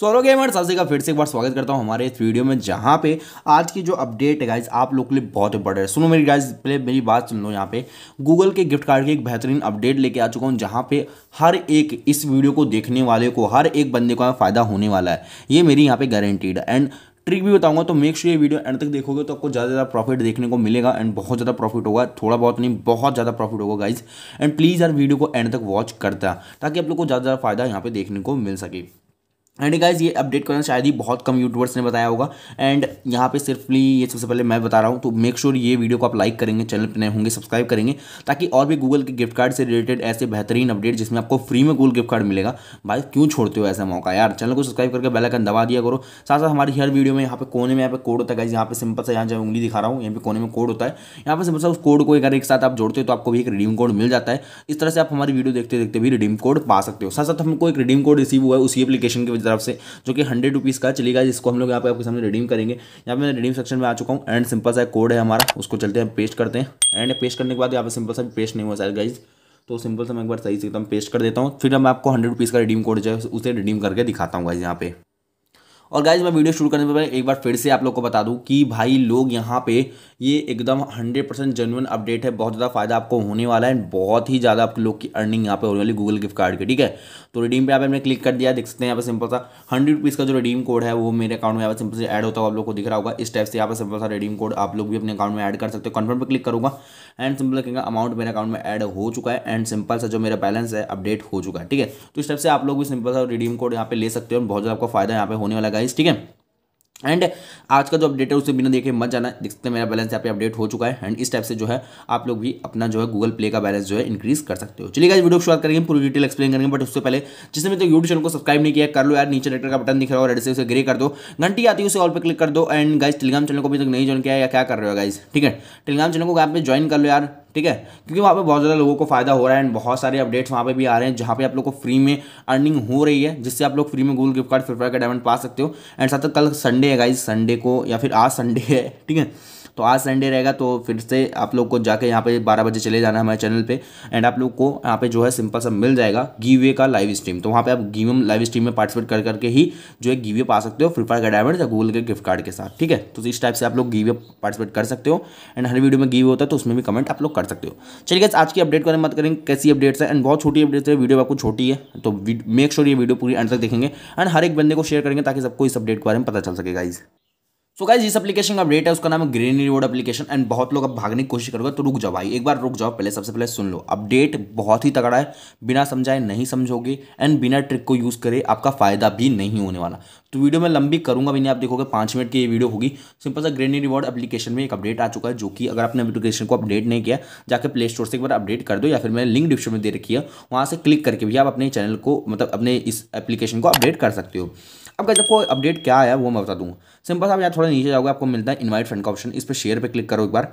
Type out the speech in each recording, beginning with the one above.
सोरो गेमर्स सबसे का फिर से एक बार स्वागत करता हूँ हमारे इस वीडियो में जहाँ पे आज की जो अपडेट है गाइज आप लोग के लिए बहुत इंपॉर्टेंट है सुनो मेरी गाइज पहले मेरी बात सुन लो यहाँ पे गूगल के गिफ्ट कार्ड की एक बेहतरीन अपडेट लेके आ चुका हूँ जहाँ पे हर एक इस वीडियो को देखने वाले को हर एक बंदे को फ़ायदा होने वाला है ये मेरी यहाँ पे गारंटीड है एंड ट्रिक भी बताऊंगा तो मेक श्योर ये वीडियो एंड तक देखोगे तो आपको ज़्यादा ज़्यादा प्रॉफिट देखने को मिलेगा एंड बहुत ज़्यादा प्रॉफिट होगा थोड़ा बहुत नहीं बहुत ज़्यादा प्रॉफिट होगा गाइज एंड प्लीज़ यार वीडियो को एंड तक वॉच करता ताकि आप लोग को ज़्यादा ज़्यादा फायदा यहाँ पे देखने को मिल सके एंड गाइज ये अपडेट करना शायद ही बहुत कम यूट्यूबर्स ने बताया होगा एंड यहाँ पे सिर्फली ये सबसे पहले मैं बता रहा हूँ तो मेक श्योर sure ये वीडियो को आप लाइक करेंगे चैनल पर नए होंगे सब्सक्राइब करेंगे ताकि और भी गूगल के गिफ्ट कार्ड से रिलेटेड ऐसे बेहतरीन अपडेट जिसमें आपको फ्री में गूगल गिफ्ट कार्ड मिलेगा भाई क्यों छोड़ते हो ऐसा मौका यार चैनल को सब्सक्राइब करके बेलाइकन दबा दिया करो साथ साथ हमारी हर वीडियो में यहाँ पे कोने में यहाँ पे कोड होता है गाइज यहाँ पे सिंपल सा यहाँ जो उंगली दिखा रहा हूँ यहाँ पे कोने में कोड होता है यहाँ पर सिंपल सा उस कोड को अगर एक साथ आप जोड़ते हो तो आपको भी एक रिडीम कोड मिल जाता है इस तरह से आप हमारी वीडियो देखते देखते भी रिडीम कोड पा सकते हो साथ साथ हमको एक रिडीम कोड रिसीव हुआ है उसी एप्लीकेशन की तरफ से जो कि हंड्रेड रुपीज़ का चलेगा जिसको हम लोग यहाँ पे आपके सामने रिडीम करेंगे यहाँ पे मैं रिडीम सेक्शन में आ चुका हूँ एंड सिंपल सा कोड है हमारा उसको चलते हैं पेस्ट करते हैं एंड पेस्ट करने के बाद यहाँ पे सिंपल सा पेस्ट नहीं हुआ सर गाइज़ तो सिंपल सा मैं एक बार सही से एकदम पेस्ट कर देता हूँ फिर मैं आपको हंड्रेड रुपीज़ का रिडीम कोड जो है उसे रिडीम करके दिखाता हूँ गाइज यहाँ पे और गाइज मैं वीडियो शुरू करने से पहले एक बार फिर से आप लोग को बता दूं कि भाई लोग यहाँ पे ये एकदम 100 परसेंट जेनुअन अपडेट है बहुत ज़्यादा फायदा आपको होने वाला है बहुत ही ज़्यादा आप लोग की अर्निंग यहाँ पे होने वाली गूगल गिफ्ट कार्ड की ठीक है तो रिडीम पे यहाँ पे हमने क्लिक कर दिया देख सकते हैं यहाँ पर सिंपल सा हंड्रेड रुपीज़ का जो रिडीम कोड है वो मेरे अकाउंट में यहाँ पर सिंपल से एड होता हुआ आप लोग को दिख रहा होगा इस टाइप से यहाँ पर सिंपल सा रिडीम कोड आप लोग भी अपने अकाउंट में एड कर सकते हो कन्फर्म पर क्लिक करूँगा एंड सिंपल कहेंगे अमाउंट मेरे अकाउंट में एड हो चुका है एंड सिंपल सा जो मेरा बैलेंस है अपडेट हो चुका है ठीक है तो इस टाइप से आप लोग भी सिंपल सा रिडीम कोड यहाँ पे ले सकते हो बहुत ज़्यादा आपका फायदा यहाँ पे होने वाला गाइस ठीक है एंड आज का जो अपडेट है उसे बिना देखे मत जाना देख सकते हैं मेरा बैलेंस यहाँ पे अपडेट हो चुका है एंड इस टाइप से जो है आप लोग भी अपना जो है गूगल प्ले का बैलेंस जो है इंक्रीज कर सकते हो चलिए गाइस वीडियो शुरुआत करेंगे पूरी डिटेल एक्सप्लेन करेंगे बट उससे पहले जिसने मेरे तो यूट्यूब चैनल को सब्सक्राइब नहीं किया कर लो यार नीचे डेक्टर का बटन दिख रहा है रेड से उसे ग्रे कर दो घंटी आती है उसे ऑल पर क्लिक कर दो एंड गाइज टेलीग्राम चैनल को अभी तक नहीं ज्वाइन किया या क्या कर रहे हो गाइज ठीक है टेलीग्राम चैनल को आप ज्वाइन कर लो यार ठीक है क्योंकि वहाँ पे बहुत ज़्यादा लोगों को फ़ायदा हो रहा है एंड बहुत सारे अपडेट्स वहाँ पे भी आ रहे हैं जहाँ पे आप लोग को फ्री में अर्निंग हो रही है जिससे आप लोग फ्री में गूगल गिफ्ट कार्ड फ्लिपकार्ट का डायमंड पा सकते हो एंड साथ कल संडे है गाइज संडे को या फिर आज संडे है ठीक है तो आज संडे रहेगा तो फिर से आप लोग को जाके यहाँ पे बारह बजे चले जाना है हमारे चैनल पे एंड आप लोग को यहाँ पे जो है सिंपल सा मिल जाएगा वे का लाइव स्ट्रीम तो वहाँ पे आप गिवे लाइव स्ट्रीम में पार्टिसिपेट कर करके ही जो है गिवे पा सकते हो फ्री फायर का डायमंड या गूगल के गिफ्ट कार्ड के साथ ठीक है तो इस टाइप से आप लोग गिवे पार्टिसिपेट कर सकते हो एंड हर वीडियो में गिवे होता है तो उसमें भी कमेंट आप लोग कर सकते हो चलिए गैस आज की अपडेट करें मत करेंगे कैसी अपडेट्स है एंड बहुत छोटी अपडेट्स है वीडियो आपको छोटी है तो मेक श्योर ये वीडियो पूरी एंड तक देखेंगे एंड हर एक बंदे को शेयर करेंगे ताकि सबको इस अपडेट के बारे में पता चल सके गाइज़ सो गाइज जिस एप्लीकेशन का अपडेट है उसका नाम है ग्रीन रोड एप्लीकेशन एंड बहुत लोग अब भागने की कोशिश करोगे तो रुक जाओ भाई एक बार रुक जाओ पहले सबसे पहले सुन लो अपडेट बहुत ही तगड़ा है बिना समझाए नहीं समझोगे एंड बिना ट्रिक को यूज़ करे आपका फायदा भी नहीं होने वाला तो वीडियो मैं लंबी करूंगा भी नहीं आप देखोगे पाँच मिनट की ये वीडियो होगी सिंपल सा ग्रेनी रिवॉर्ड एप्लीकेशन में एक अपडेट आ चुका है जो कि अगर आपने एप्लीकेशन को अपडेट नहीं किया जाकर प्ले स्टोर से एक बार अपडेट कर दो या फिर मैंने लिंक डिस्क्रिप्शन में दे रखी है वहाँ से क्लिक करके भी आप अपने चैनल को मतलब अपने इस एप्लीकेशन को अपडेट कर सकते हो आपका जब कोई अपडेट क्या आया वो मैं बता दूंगा सिंपल आप यहाँ थोड़ा नीचे जाओगे आपको मिलता है इनवाइट फ्रेंड का ऑप्शन इस पर शेयर पर क्लिक करो एक बार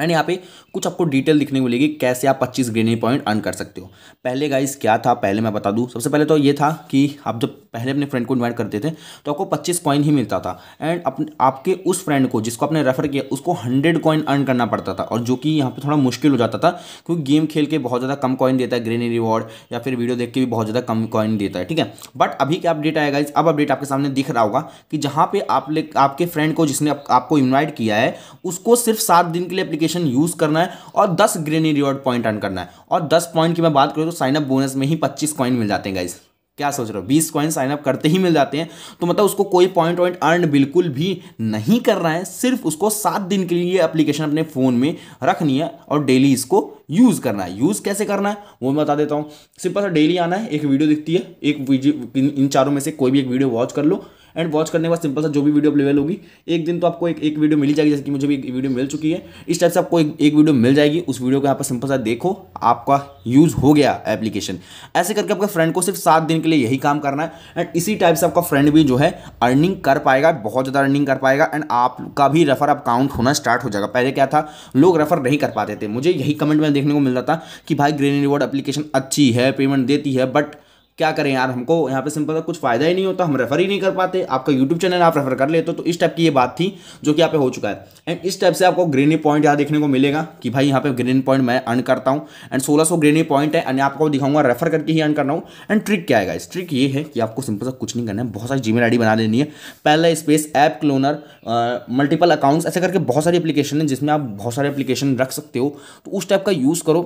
एंड यहाँ पे कुछ आपको डिटेल दिखने को मिलेगी कैसे आप 25 ग्रेनी पॉइंट अर्न कर सकते हो पहले गाइस क्या था पहले मैं बता दूँ सबसे पहले तो ये था कि आप जब पहले अपने फ्रेंड को इन्वाइट करते थे तो आपको पच्चीस कॉइन ही मिलता था एंड अपने आपके उस फ्रेंड को जिसको आपने रेफर किया उसको हंड्रेड कॉइन अर्न करना पड़ता था और जो कि यहाँ पर थोड़ा मुश्किल हो जाता था क्योंकि गेम खेल के बहुत ज़्यादा कम कॉइन देता है ग्रेनी रिवॉर्ड या फिर वीडियो देख के भी बहुत ज़्यादा कम कॉइन देता है ठीक है बट अभी क्या अपडेट आएगा इस अब अपडेट आपके सामने दिख रहा होगा कि जहाँ पे आप आपके फ्रेंड को जिसने आपको इन्वाइट किया है उसको सिर्फ सात दिन के लिए अपलीकेशन यूज़ करना है और दस ग्रेनी रिवॉर्ड पॉइंट अर्न करना है और दस पॉइंट की मैं बात करूँ तो साइनअप बोनस में ही पच्चीस कॉइन मिल जाते हैं गाइज़ क्या सोच रहे हो बीस कॉइन साइन अप करते ही मिल जाते हैं तो मतलब उसको कोई पॉइंट वॉइंट अर्न बिल्कुल भी नहीं करना है सिर्फ उसको सात दिन के लिए एप्लीकेशन अपने फ़ोन में रखनी है और डेली इसको यूज़ करना है यूज़ कैसे करना है वो मैं बता देता हूँ सिंपल सा डेली आना है एक वीडियो दिखती है एक वीडियो इन चारों में से कोई भी एक वीडियो वॉच कर लो एंड वॉच करने के बाद सिंपल सा जो भी वीडियो अवेलेबल होगी एक दिन तो आपको एक एक वीडियो मिल जाएगी जैसे कि मुझे भी एक वीडियो मिल चुकी है इस टाइप से आपको एक, एक वीडियो मिल जाएगी उस वीडियो को यहाँ पर सिंपल सा देखो आपका यूज़ हो गया एप्लीकेशन ऐसे करके आपका फ्रेंड को सिर्फ सात दिन के लिए यही काम करना है एंड इसी टाइप से आपका फ्रेंड भी जो है अर्निंग कर पाएगा बहुत ज़्यादा अर्निंग कर पाएगा एंड आपका भी रेफर अकाउंट होना स्टार्ट हो जाएगा पहले क्या था लोग रेफर नहीं कर पाते थे मुझे यही कमेंट में देखने को मिल रहा था कि भाई ग्रीन रिवॉर्ड एप्लीकेशन अच्छी है पेमेंट देती है बट क्या करें यार हमको यहाँ पे सिंपल कुछ फ़ायदा ही नहीं होता हम रेफर ही नहीं कर पाते आपका यूट्यूब चैनल आप रेफर कर लेते तो इस टाइप की ये बात थी जो कि यहाँ पे हो चुका है एंड इस टाइप से आपको ग्रीनी पॉइंट यहाँ देखने को मिलेगा कि भाई यहाँ पे ग्रीन पॉइंट मैं अर्न करता हूँ एंड सोलह सौ ग्रीनी पॉइंट है एंड आपको दिखाऊंगा रेफर करके ही अर्न करना हूँ एंड ट्रिक क्या है इस ट्रिक ये है कि आपको सिंपल सा कुछ नहीं करना है बहुत सारी जी मेल बना लेनी है पहला space app cloner multiple accounts ऐसे करके बहुत सारी एप्लीकेशन है जिसमें आप बहुत सारे एप्लीकेशन रख सकते हो तो उस टाइप का यूज़ करो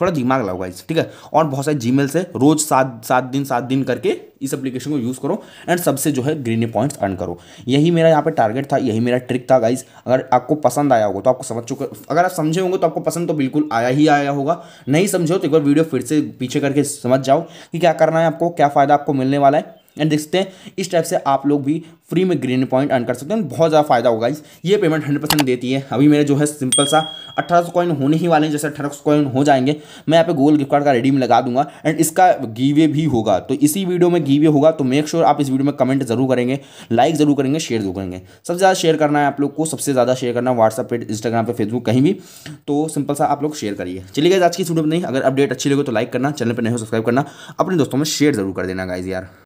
थोड़ा दिमाग लगाओ गाइज ठीक है और बहुत सारे जीमेल से रोज सात सात दिन सात दिन करके इस एप्लीकेशन को यूज़ करो एंड सबसे जो है ग्रीन पॉइंट्स अर्न करो यही मेरा यहाँ पे टारगेट था यही मेरा ट्रिक था गाइज अगर आपको पसंद आया होगा तो आपको समझ चुके अगर आप समझे होंगे तो आपको पसंद तो बिल्कुल आया ही आया होगा नहीं समझे हो तो एक बार वीडियो फिर से पीछे करके समझ जाओ कि क्या करना है आपको क्या फ़ायदा आपको मिलने वाला है एंड देख सकते हैं इस टाइप से आप लोग भी फ्री में ग्रीन पॉइंट अर्न कर सकते हैं बहुत ज़्यादा फायदा होगा इस ये पेमेंट हंड्रेड परसेंट देती है अभी मेरे जो है सिंपल सा अठारह सौ कॉइन होने ही वाले हैं जैसे अठारह सौ कॉइन हो जाएंगे मैं यहाँ पे गोल गिफ्ट कार्ड का रेडी लगा दूंगा एंड इसका गीवे भी होगा तो इसी वीडियो में गीवे होगा तो मेक श्योर आप इस वीडियो में कमेंट जरूर करेंगे लाइक जरूर करेंगे शेयर जरूर करेंगे सबसे ज़्यादा शेयर करना है आप लोग को सबसे ज़्यादा शेयर करना व्हाट्सअप पर इंस्टाग्राम पर फेसबुक कहीं भी तो सिंपल सा आप लोग शेयर करिए चलिए गाइज आज की वीडियो में नहीं अगर अपडेट अच्छी लगे तो लाइक करना चैनल पर नहीं हो सब्सक्राइब करना अपने दोस्तों में शेयर जरूर कर देना गाइज यार